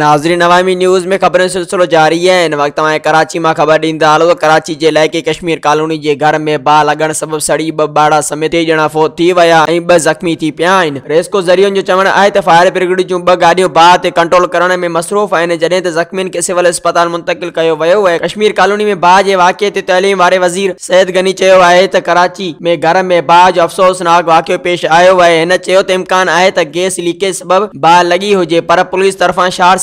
नाजरीन अवामी न्यूज़ में खबरें सिलसिलो जारी है इन वक्त हमारे कराची में खबर इंतहाल कराची जिले के कश्मीर कॉलोनी जे घर में बा लगण सबब सड़ी बाड़ा समेत टे फोत थी विया ऐं ज़ख़्मी थी पिया रेस्को ज़रियुनि जो चवणु आहे त फायर ब्रिगेड जूं ॿ गाॾियूं बाहि ते कंट्रोल करण में मसरूफ़ आहिनि जॾहिं त ज़ख़्मियुनि खे सिविल अस्पताल मुंतकिल कयो वियो कश्मीर कॉलोनी में बाहि जे वाक़े ते तइलीम वारे वज़ीर सैद गनी चयो आहे कराची में घर में बाहि जो अफ़सोसनाक वाक़ियो पेश आयो आहे हिन इम्कान है त गैस लीकेज सबबि बाहि लॻी हुजे पर पुलिस तरफ़ां शार